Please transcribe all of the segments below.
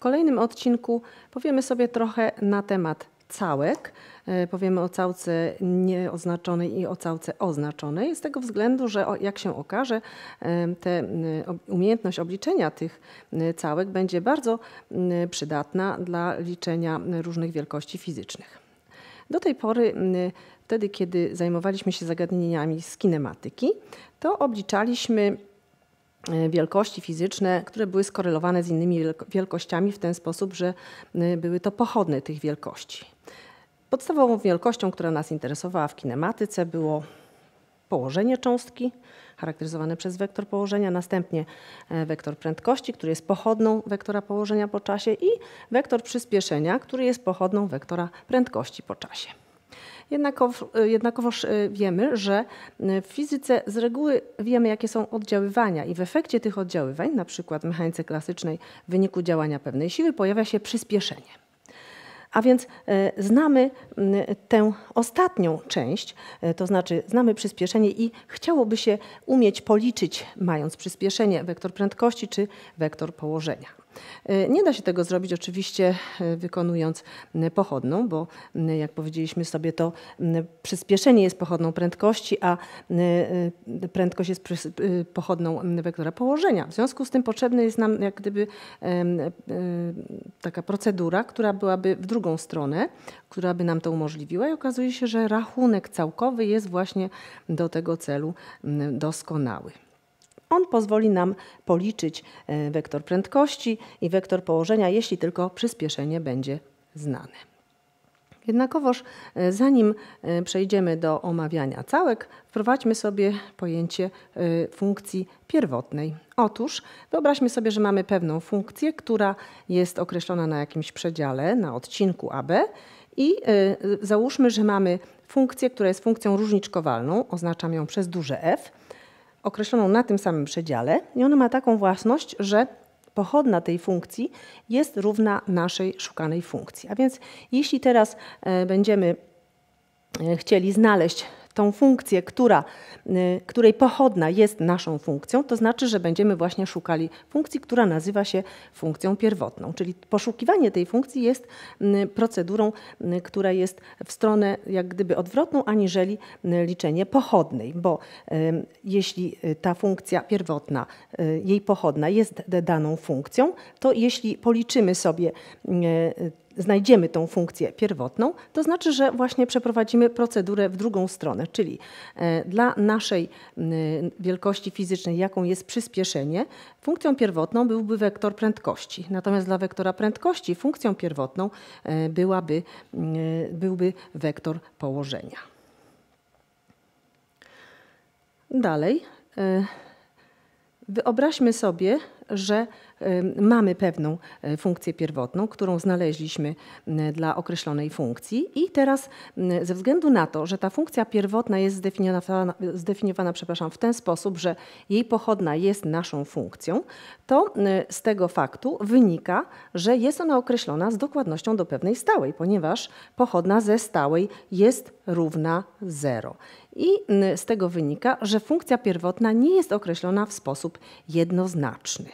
kolejnym odcinku powiemy sobie trochę na temat całek. E, powiemy o całce nieoznaczonej i o całce oznaczonej, z tego względu, że jak się okaże, e, te umiejętność obliczenia tych całek będzie bardzo przydatna dla liczenia różnych wielkości fizycznych. Do tej pory, wtedy kiedy zajmowaliśmy się zagadnieniami z kinematyki, to obliczaliśmy E, wielkości fizyczne, które były skorelowane z innymi wielkościami w ten sposób, że e, były to pochodne tych wielkości. Podstawową wielkością, która nas interesowała w kinematyce, było położenie cząstki, charakteryzowane przez wektor położenia, następnie e, wektor prędkości, który jest pochodną wektora położenia po czasie i wektor przyspieszenia, który jest pochodną wektora prędkości po czasie. Y, jednakowoż, jednakowoż y, wiemy, że y, w fizyce z reguły wiemy, jakie są oddziaływania i w efekcie tych oddziaływań, na przykład w mechanice klasycznej, w wyniku działania pewnej siły pojawia się przyspieszenie. A więc znamy tę ostatnią część, to znaczy znamy przyspieszenie i chciałoby się umieć policzyć, mając przyspieszenie, wektor prędkości czy wektor położenia. Y, nie da się tego zrobić oczywiście y, wykonując y, pochodną, bo jak powiedzieliśmy sobie to przyspieszenie jest pochodną prędkości, a prędkość jest pochodną wektora położenia. W związku z tym potrzebna jest nam jak gdyby taka procedura, która byłaby w drugą stronę, która by nam to umożliwiła i okazuje się, że rachunek całkowy jest właśnie do tego celu doskonały. On pozwoli nam policzyć e, wektor prędkości i wektor położenia, jeśli tylko przyspieszenie będzie znane. Jednakowoż, e, zanim e, przejdziemy do omawiania całek, wprowadźmy sobie pojęcie funkcji pierwotnej. Otóż wyobraźmy sobie, że mamy pewną funkcję, która jest określona na jakimś przedziale, na odcinku AB i załóżmy, że mamy funkcję, która jest funkcją różniczkowalną, oznaczam ją przez duże F określoną na tym samym przedziale i ona ma taką własność, że pochodna tej funkcji jest równa naszej szukanej funkcji. A więc jeśli teraz e, będziemy e, chcieli znaleźć tą funkcję, która, y, której pochodna jest naszą funkcją, to znaczy, że będziemy właśnie szukali funkcji, która nazywa się funkcją pierwotną. Czyli poszukiwanie tej funkcji jest mm, procedurą, mm, która jest w stronę jak gdyby odwrotną, aniżeli mm, liczenie pochodnej, bo jeśli y, ta funkcja pierwotna, y, jej pochodna jest daną funkcją, to jeśli policzymy sobie znajdziemy tą funkcję pierwotną, to znaczy, że właśnie przeprowadzimy procedurę w drugą stronę, czyli e, dla naszej wielkości fizycznej, jaką jest przyspieszenie, funkcją pierwotną byłby wektor prędkości. Natomiast dla wektora prędkości funkcją pierwotną e, byłaby, e, byłby wektor położenia. Dalej, wyobraźmy sobie, że mamy pewną e, funkcję pierwotną, którą znaleźliśmy dla określonej funkcji i teraz ze względu na to, że ta funkcja pierwotna jest zdefiniowana, zdefiniowana przepraszam, w ten sposób, że jej pochodna jest naszą funkcją, to z tego faktu wynika, że jest ona określona z dokładnością do pewnej stałej, ponieważ pochodna ze stałej jest równa 0. I z tego wynika, że funkcja pierwotna nie jest określona w sposób jednoznaczny.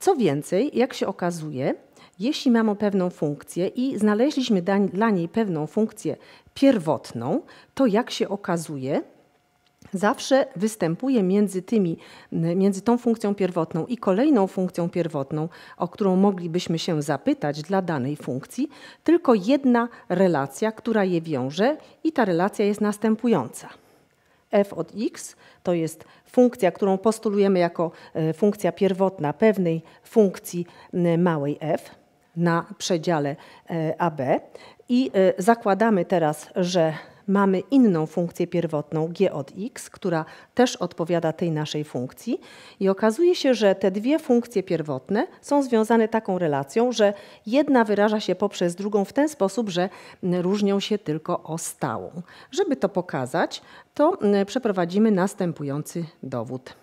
Co więcej, jak się okazuje, jeśli mamy pewną funkcję i znaleźliśmy dla niej pewną funkcję pierwotną, to jak się okazuje, zawsze występuje między, tymi, między tą funkcją pierwotną i kolejną funkcją pierwotną, o którą moglibyśmy się zapytać dla danej funkcji, tylko jedna relacja, która je wiąże, i ta relacja jest następująca f od x to jest funkcja, którą postulujemy jako e, funkcja pierwotna pewnej funkcji małej f na przedziale e, AB i e, zakładamy teraz, że mamy inną funkcję pierwotną g od x, która też odpowiada tej naszej funkcji. I okazuje się, że te dwie funkcje pierwotne są związane taką relacją, że jedna wyraża się poprzez drugą w ten sposób, że różnią się tylko o stałą. Żeby to pokazać, to mm, przeprowadzimy następujący dowód.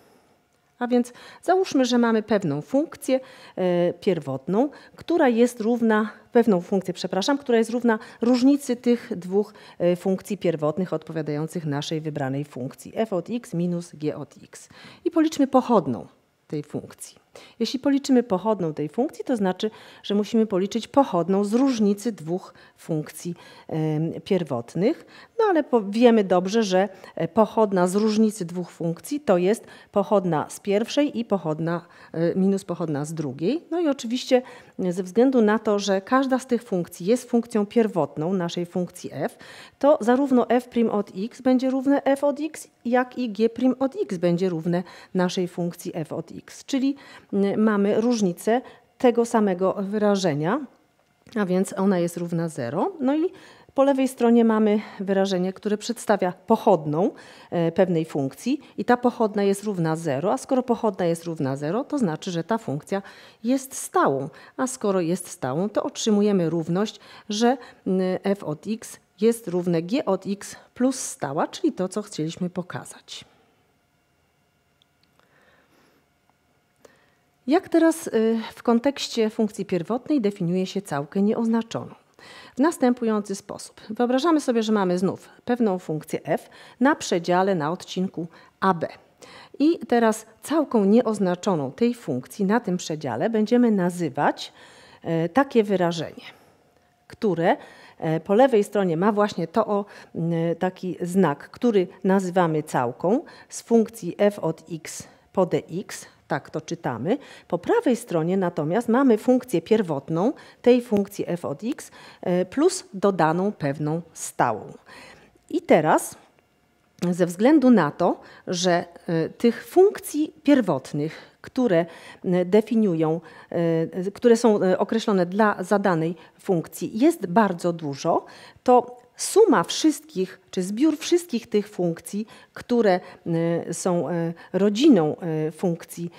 A więc załóżmy, że mamy pewną funkcję e, pierwotną, która jest równa, pewną funkcję, przepraszam, która jest równa różnicy tych dwóch e, funkcji pierwotnych odpowiadających naszej wybranej funkcji f od x minus g od x. I policzmy pochodną tej funkcji. Jeśli policzymy pochodną tej funkcji, to znaczy, że musimy policzyć pochodną z różnicy dwóch funkcji pierwotnych. No ale wiemy dobrze, że e, pochodna z różnicy dwóch funkcji to jest pochodna z pierwszej i pochodna e, minus pochodna z drugiej. No i oczywiście e, ze względu na to, że każda z tych funkcji jest funkcją pierwotną naszej funkcji f, to zarówno f' od x będzie równe f od x, jak i g' od x będzie równe naszej funkcji f od x. Czyli mamy różnicę tego samego wyrażenia, a więc ona jest równa 0. No i po lewej stronie mamy wyrażenie, które przedstawia pochodną e, pewnej funkcji i ta pochodna jest równa 0, a skoro pochodna jest równa 0, to znaczy, że ta funkcja jest stałą, a skoro jest stałą, to otrzymujemy równość, że f od x jest równe g od x plus stała, czyli to, co chcieliśmy pokazać. Jak teraz y, w kontekście funkcji pierwotnej definiuje się całkę nieoznaczoną? W następujący sposób. Wyobrażamy sobie, że mamy znów pewną funkcję f na przedziale na odcinku AB. I teraz całką nieoznaczoną tej funkcji na tym przedziale będziemy nazywać e, takie wyrażenie, które e, po lewej stronie ma właśnie to o, taki znak, który nazywamy całką z funkcji f od x po dx tak to czytamy. Po prawej stronie natomiast mamy funkcję pierwotną, tej funkcji f od x, e, plus dodaną pewną stałą. I teraz ze względu na to, że e, tych funkcji pierwotnych, które definiują, e, które są określone dla zadanej funkcji jest bardzo dużo, to suma wszystkich, czy zbiór wszystkich tych funkcji, które y, są y, rodziną y, funkcji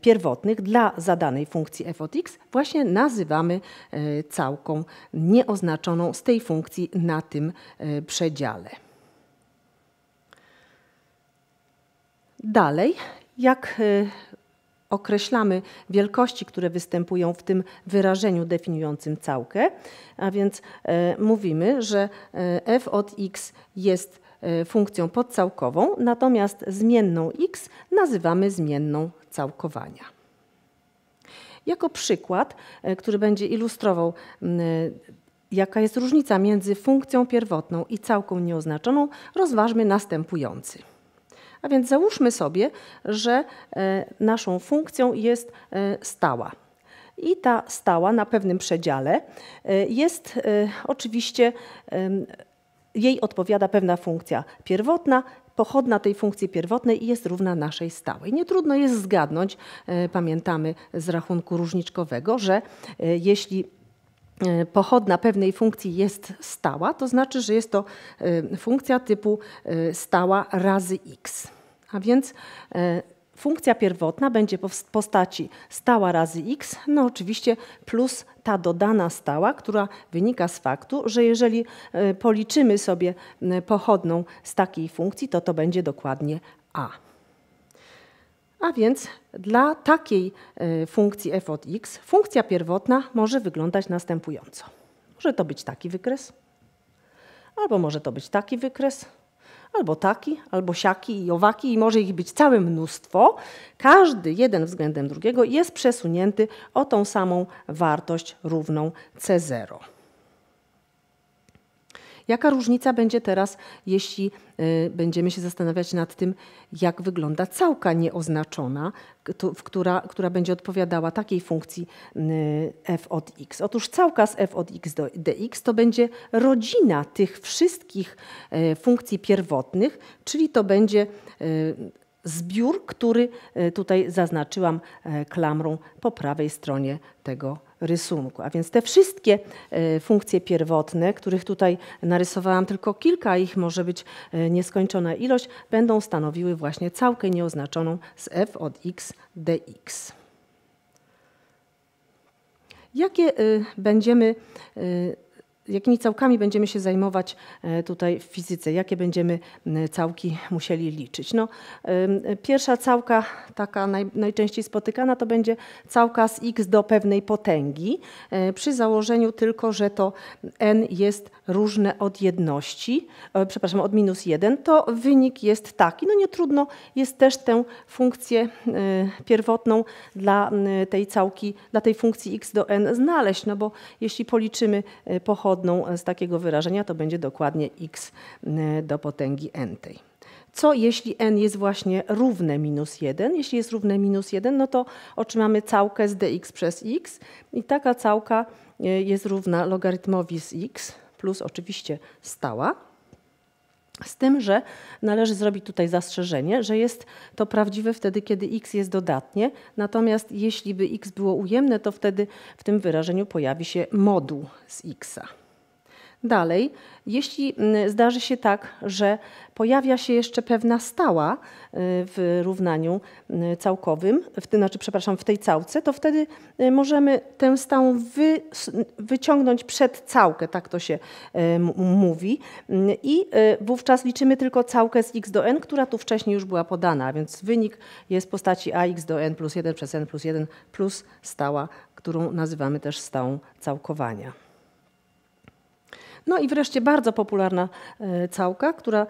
pierwotnych dla zadanej funkcji f od x, właśnie nazywamy całką nieoznaczoną z tej funkcji na tym przedziale. Dalej, jak określamy wielkości, które występują w tym wyrażeniu definiującym całkę, a więc e, mówimy, że e, f od x jest e, funkcją podcałkową, natomiast zmienną x nazywamy zmienną całkowania. Jako przykład, e, który będzie ilustrował, jaka jest różnica między funkcją pierwotną i całką nieoznaczoną, rozważmy następujący. A więc załóżmy sobie, że e, naszą funkcją jest e, stała. I ta stała na pewnym przedziale e, jest oczywiście, jej odpowiada pewna funkcja pierwotna, pochodna tej funkcji pierwotnej jest równa naszej stałej. Nie trudno jest zgadnąć, pamiętamy z rachunku różniczkowego, że jeśli Y, pochodna pewnej funkcji jest stała, to znaczy, że jest to y, funkcja typu y, stała razy x. A więc funkcja pierwotna będzie w postaci stała razy x, no oczywiście plus ta dodana stała, która wynika z faktu, że jeżeli policzymy sobie pochodną z takiej funkcji, to to będzie dokładnie a. A więc dla takiej e, funkcji f od x funkcja pierwotna może wyglądać następująco. Może to być taki wykres, albo może to być taki wykres, albo taki, albo siaki i owaki i może ich być całe mnóstwo. Każdy jeden względem drugiego jest przesunięty o tą samą wartość równą C0. Jaka różnica będzie teraz, jeśli y, będziemy się zastanawiać nad tym, jak wygląda całka nieoznaczona, która, która będzie odpowiadała takiej funkcji y, f od x? Otóż całka z f od x do dx to będzie rodzina tych wszystkich y, funkcji pierwotnych, czyli to będzie zbiór, który tutaj zaznaczyłam klamrą po prawej stronie tego rysunku. A więc te wszystkie e, funkcje pierwotne, których tutaj narysowałam tylko kilka, ich może być e, nieskończona ilość, będą stanowiły właśnie całkę nieoznaczoną z f od x dx. Jakie e, będziemy jakimi całkami będziemy się zajmować e, tutaj w fizyce, jakie będziemy całki musieli liczyć. No, pierwsza całka, taka najczęściej spotykana, to będzie całka z x do pewnej potęgi, e, przy założeniu tylko, że to n jest różne od jedności, e, przepraszam, od minus 1, to wynik jest taki. No nie trudno jest też tę funkcję pierwotną dla tej całki, dla tej funkcji x do n znaleźć, no bo jeśli policzymy pochodne, wodną z takiego wyrażenia to będzie dokładnie x y, do potęgi n tej. Co jeśli n jest właśnie równe minus 1? Jeśli jest równe minus 1, no to otrzymamy całkę z dx przez x i taka całka y, jest równa logarytmowi z x plus oczywiście stała. Z tym, że należy zrobić tutaj zastrzeżenie, że jest to prawdziwe wtedy, kiedy x jest dodatnie, natomiast jeśli by x było ujemne, to wtedy w tym wyrażeniu pojawi się moduł z xa. Dalej, jeśli mm, zdarzy się tak, że pojawia się jeszcze pewna stała y, w równaniu y, całkowym, w, znaczy, przepraszam, w tej całce, to wtedy y, możemy tę stałą wy, wyciągnąć przed całkę, tak to się mówi. Mm, I wówczas liczymy tylko całkę z x do n, która tu wcześniej już była podana, więc wynik jest w postaci ax do n plus 1 przez n plus 1 plus stała, którą nazywamy też stałą całkowania. No i wreszcie bardzo popularna e, całka, która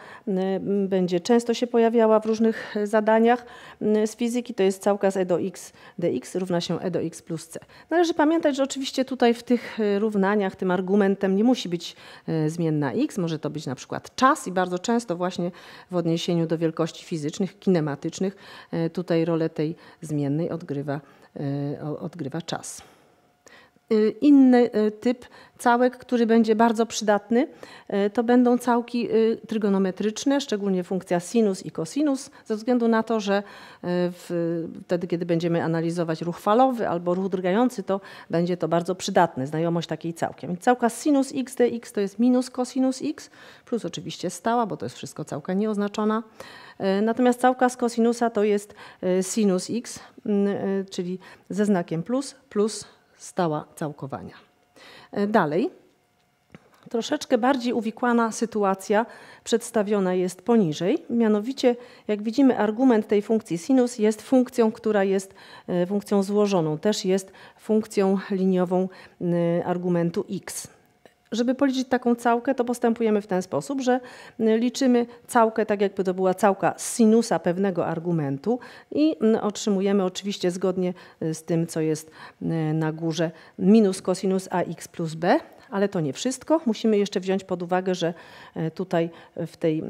będzie często się pojawiała w różnych e, zadaniach z fizyki, to jest całka z E do x dx równa się E do x plus c. Należy pamiętać, że oczywiście tutaj w tych e, równaniach tym argumentem nie musi być zmienna x, może to być na przykład czas i bardzo często właśnie w odniesieniu do wielkości fizycznych, kinematycznych tutaj rolę tej zmiennej odgrywa, odgrywa czas. Y, inny y, typ całek, który będzie bardzo przydatny, y, to będą całki trygonometryczne, szczególnie funkcja sinus i kosinus, ze względu na to, że w, wtedy, kiedy będziemy analizować ruch falowy albo ruch drgający, to będzie to bardzo przydatne, znajomość takiej całki. Całka sinus x dx to jest minus kosinus x, plus oczywiście stała, bo to jest wszystko całka nieoznaczona. Natomiast całka z kosinusa to jest sinus x, czyli ze znakiem plus, plus stała całkowania. E, dalej, troszeczkę bardziej uwikłana sytuacja przedstawiona jest poniżej. Mianowicie, jak widzimy, argument tej funkcji sinus jest funkcją, która jest e, funkcją złożoną, też jest funkcją liniową e, argumentu x żeby policzyć taką całkę, to postępujemy w ten sposób, że y, liczymy całkę, tak jakby to była całka sinusa pewnego argumentu i mm, otrzymujemy oczywiście zgodnie y, z tym, co jest y, na górze, minus cosinus ax plus b ale to nie wszystko. Musimy jeszcze wziąć pod uwagę, że e, tutaj w, tej,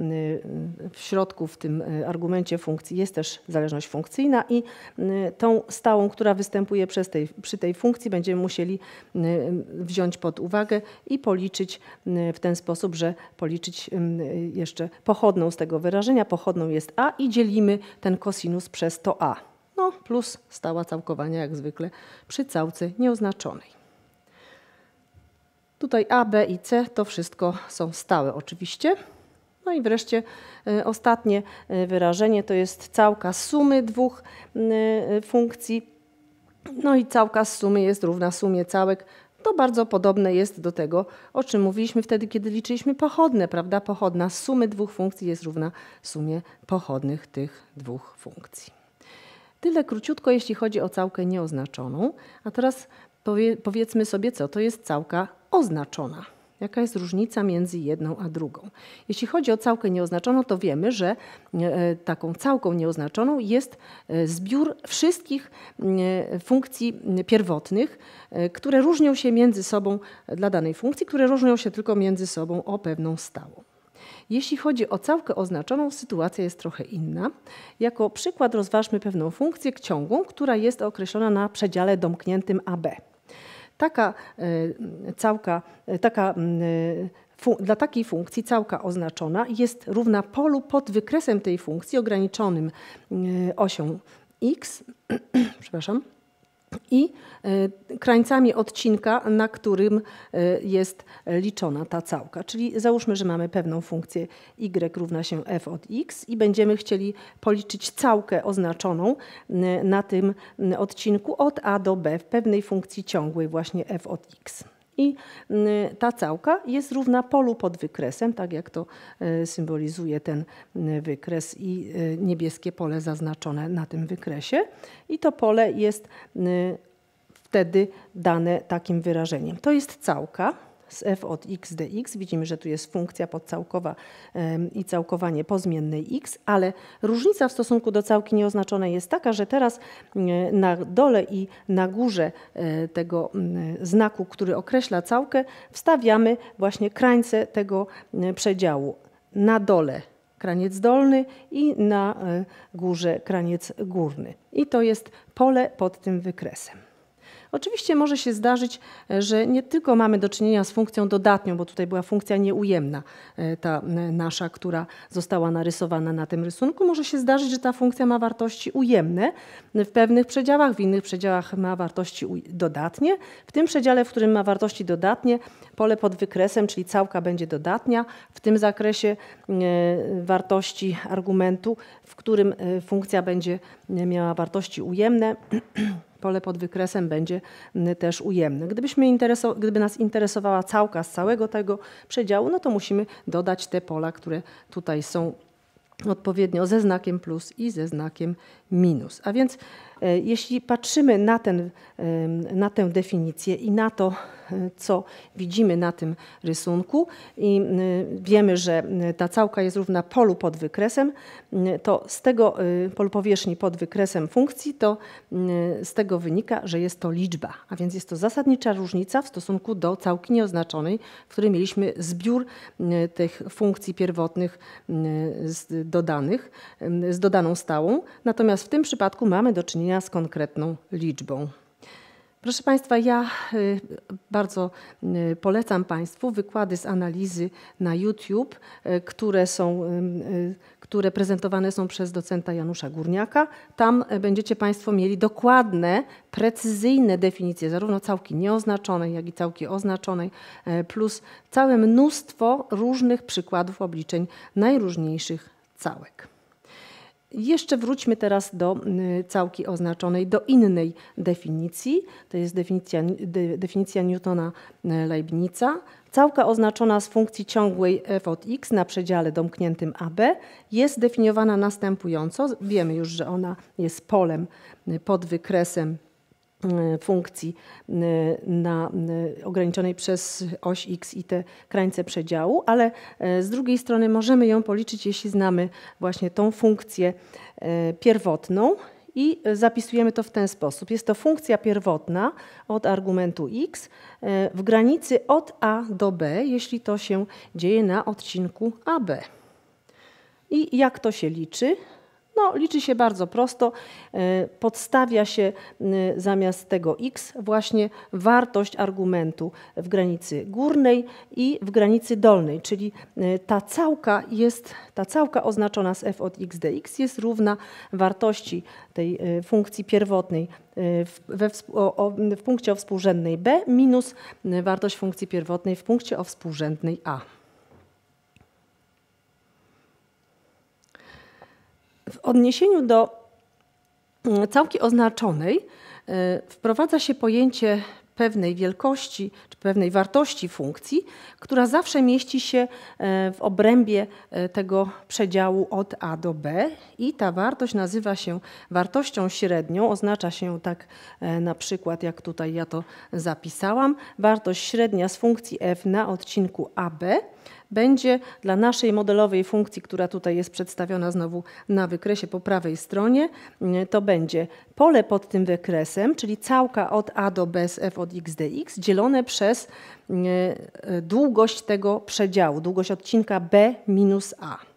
w środku, w tym e, argumencie funkcji jest też zależność funkcyjna i tą stałą, która występuje tej, przy tej funkcji będziemy musieli wziąć pod uwagę i policzyć w ten sposób, że policzyć jeszcze pochodną z tego wyrażenia. Pochodną jest a i dzielimy ten kosinus przez to a. No plus stała całkowania jak zwykle przy całce nieoznaczonej. Tutaj A, B i C to wszystko są stałe oczywiście. No i wreszcie y, ostatnie y, wyrażenie to jest całka sumy dwóch y, funkcji. No i całka z sumy jest równa sumie całek. To bardzo podobne jest do tego, o czym mówiliśmy wtedy, kiedy liczyliśmy pochodne, prawda? Pochodna sumy dwóch funkcji jest równa sumie pochodnych tych dwóch funkcji. Tyle króciutko, jeśli chodzi o całkę nieoznaczoną. A teraz Powie, powiedzmy sobie, co to jest całka oznaczona. Jaka jest różnica między jedną a drugą? Jeśli chodzi o całkę nieoznaczoną, to wiemy, że e, taką całką nieoznaczoną jest e, zbiór wszystkich e, funkcji pierwotnych, które różnią się między sobą dla danej funkcji, które różnią się tylko między sobą o pewną stałą. Jeśli chodzi o całkę oznaczoną, sytuacja jest trochę inna. Jako przykład rozważmy pewną funkcję ciągłą, która jest określona na przedziale domkniętym AB. Taka e, całka, e, taka mm, e, dla takiej funkcji całka oznaczona jest równa polu pod wykresem tej funkcji ograniczonym mm, osią x, przepraszam, i e, krańcami odcinka, na którym e, jest liczona ta całka. Czyli załóżmy, że mamy pewną funkcję y równa się f od x i będziemy chcieli policzyć całkę oznaczoną na tym odcinku od a do b w pewnej funkcji ciągłej właśnie f od x. I y, ta całka jest równa polu pod wykresem, tak jak to y, symbolizuje ten y, wykres i niebieskie pole zaznaczone na tym wykresie. I to pole jest wtedy dane takim wyrażeniem. To jest całka z f od x dx. Widzimy, że tu jest funkcja podcałkowa i całkowanie po zmiennej x, ale różnica w stosunku do całki nieoznaczonej jest taka, że teraz na dole i na górze e, tego znaku, który określa całkę, wstawiamy właśnie krańce tego przedziału. Na dole kraniec dolny i na e, górze kraniec górny. I to jest pole pod tym wykresem. Oczywiście może się zdarzyć, e, że nie tylko mamy do czynienia z funkcją dodatnią, bo tutaj była funkcja nieujemna, e, ta nasza, która została narysowana na tym rysunku, może się zdarzyć, że ta funkcja ma wartości ujemne w pewnych przedziałach, w innych przedziałach ma wartości dodatnie. W tym przedziale, w którym ma wartości dodatnie, pole pod wykresem, czyli całka będzie dodatnia. W tym zakresie e, wartości argumentu, w którym funkcja będzie miała wartości ujemne. pole pod wykresem będzie mm, też ujemne. Gdybyśmy gdyby nas interesowała całka z całego tego przedziału, no to musimy dodać te pola, które tutaj są odpowiednio ze znakiem plus i ze znakiem minus. A więc e, jeśli patrzymy na, ten, e, na tę definicję i na to, e, co widzimy na tym rysunku i wiemy, że ta całka jest równa polu pod wykresem, to z tego polu powierzchni pod wykresem funkcji, to z tego wynika, że jest to liczba, a więc jest to zasadnicza różnica w stosunku do całki nieoznaczonej, w której mieliśmy zbiór tych funkcji pierwotnych dodanych, z dodaną stałą, natomiast Natomiast w tym przypadku mamy do czynienia z konkretną liczbą. Proszę Państwa, ja y, bardzo y, polecam Państwu wykłady z analizy na YouTube, y, które, są, które prezentowane są przez docenta Janusza Górniaka. Tam będziecie Państwo mieli dokładne, precyzyjne definicje zarówno całki nieoznaczonej, jak i całki oznaczonej, plus całe mnóstwo różnych przykładów obliczeń najróżniejszych całek. Jeszcze wróćmy teraz do y, całki oznaczonej, do innej definicji. To jest definicja, de, definicja Newtona y, Leibnica. Całka oznaczona z funkcji ciągłej f od x na przedziale domkniętym AB jest definiowana następująco. Wiemy już, że ona jest polem y, pod wykresem funkcji na, ograniczonej przez oś x i te krańce przedziału, ale e, z drugiej strony możemy ją policzyć, jeśli znamy właśnie tą funkcję e, pierwotną i zapisujemy to w ten sposób. Jest to funkcja pierwotna od argumentu x e, w granicy od a do b, jeśli to się dzieje na odcinku AB. I jak to się liczy? No, liczy się bardzo prosto. E, podstawia się zamiast tego x właśnie wartość argumentu w granicy górnej i w granicy dolnej, czyli e, ta całka jest, ta całka oznaczona z f od x dx jest równa wartości tej e, funkcji pierwotnej w, we, o, w punkcie o współrzędnej b minus wartość funkcji pierwotnej w punkcie o współrzędnej a. W odniesieniu do mm, całki oznaczonej e, wprowadza się pojęcie pewnej wielkości czy pewnej wartości funkcji, która zawsze mieści się e, w obrębie e, tego przedziału od A do B i ta wartość nazywa się wartością średnią, oznacza się tak na przykład jak tutaj ja to zapisałam, wartość średnia z funkcji f na odcinku AB będzie dla naszej modelowej funkcji, która tutaj jest przedstawiona znowu na wykresie po prawej stronie, y, to będzie pole pod tym wykresem, czyli całka od A do B z f od x dx dzielone przez y, y, długość tego przedziału, długość odcinka b minus a.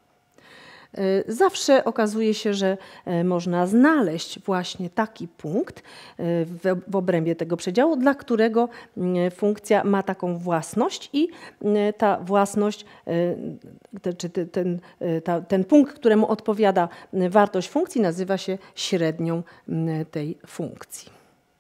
Y, zawsze okazuje się, że y, można znaleźć właśnie taki punkt y, w obrębie tego przedziału, dla którego funkcja ma taką własność i ta własność, czy ten, ten punkt, któremu odpowiada wartość funkcji, nazywa się średnią tej funkcji.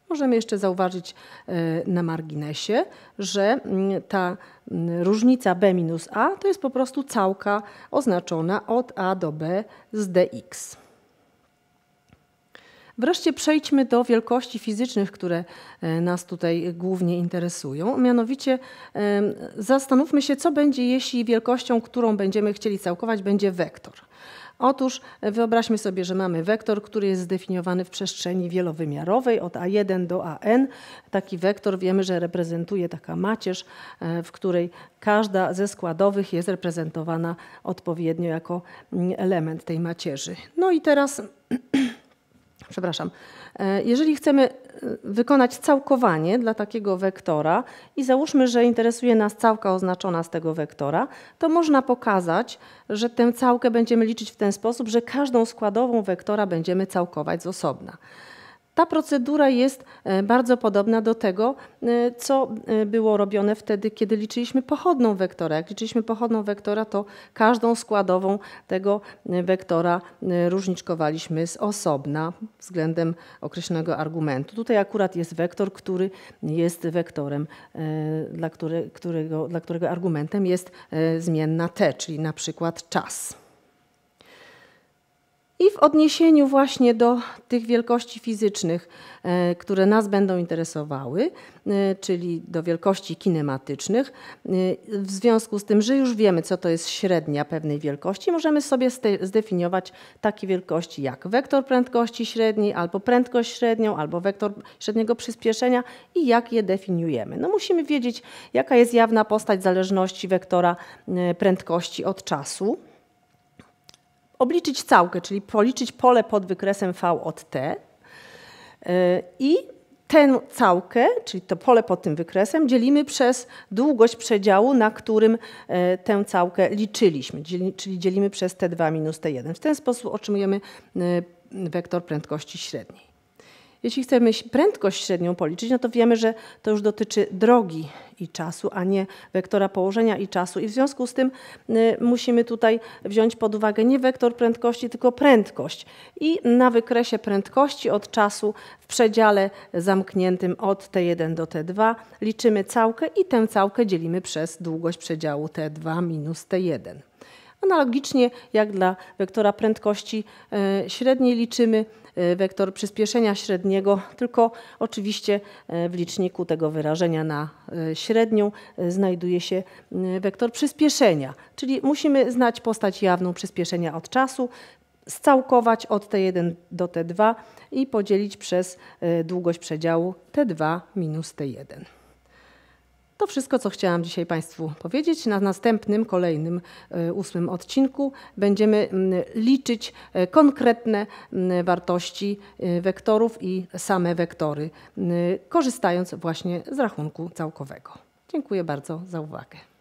Możemy jeszcze zauważyć e, na marginesie, że mm, ta mm, różnica B minus A to jest po prostu całka oznaczona od A do B z dx. Wreszcie przejdźmy do wielkości fizycznych, które e, nas tutaj głównie interesują. Mianowicie zastanówmy się, co będzie, jeśli wielkością, którą będziemy chcieli całkować, będzie wektor. Otóż wyobraźmy sobie, że mamy wektor, który jest zdefiniowany w przestrzeni wielowymiarowej od A1 do AN. Taki wektor wiemy, że reprezentuje taka macierz, e, w której każda ze składowych jest reprezentowana odpowiednio jako mm, element tej macierzy. No i teraz przepraszam, e, jeżeli chcemy e, wykonać całkowanie dla takiego wektora i załóżmy, że interesuje nas całka oznaczona z tego wektora, to można pokazać, że tę całkę będziemy liczyć w ten sposób, że każdą składową wektora będziemy całkować z osobna. Ta procedura jest e, bardzo podobna do tego, e, co e, było robione wtedy, kiedy liczyliśmy pochodną wektora. Jak liczyliśmy pochodną wektora, to każdą składową tego wektora różniczkowaliśmy z osobna względem określonego argumentu. Tutaj akurat jest wektor, który jest wektorem, dla, którego, dla którego argumentem jest zmienna t, czyli na przykład czas. I w odniesieniu właśnie do tych wielkości fizycznych, e, które nas będą interesowały, e, czyli do wielkości kinematycznych, e, w związku z tym, że już wiemy, co to jest średnia pewnej wielkości, możemy sobie zdefiniować takie wielkości jak wektor prędkości średniej, albo prędkość średnią, albo wektor średniego przyspieszenia i jak je definiujemy. No musimy wiedzieć, jaka jest jawna postać zależności wektora prędkości od czasu obliczyć całkę, czyli policzyć pole pod wykresem V od T e, i tę całkę, czyli to pole pod tym wykresem, dzielimy przez długość przedziału, na którym e, tę całkę liczyliśmy, czyli dzielimy przez T2 minus T1. W ten sposób otrzymujemy e, wektor prędkości średniej. Jeśli chcemy prędkość średnią policzyć, no to wiemy, że to już dotyczy drogi i czasu, a nie wektora położenia i czasu. I w związku z tym y, musimy tutaj wziąć pod uwagę nie wektor prędkości, tylko prędkość. I na wykresie prędkości od czasu w przedziale zamkniętym od T1 do T2 liczymy całkę i tę całkę dzielimy przez długość przedziału T2 minus T1. Analogicznie jak dla wektora prędkości e, średniej liczymy e, wektor przyspieszenia średniego, tylko oczywiście e, w liczniku tego wyrażenia na średnią znajduje się wektor przyspieszenia, czyli musimy znać postać jawną przyspieszenia od czasu, scałkować od T1 do T2 i podzielić przez długość przedziału T2 minus T1. To wszystko, co chciałam dzisiaj Państwu powiedzieć. Na następnym, kolejnym, e, ósmym odcinku będziemy mm, liczyć e, konkretne mm, wartości e, wektorów i same wektory, mm, korzystając właśnie z rachunku całkowego. Dziękuję bardzo za uwagę.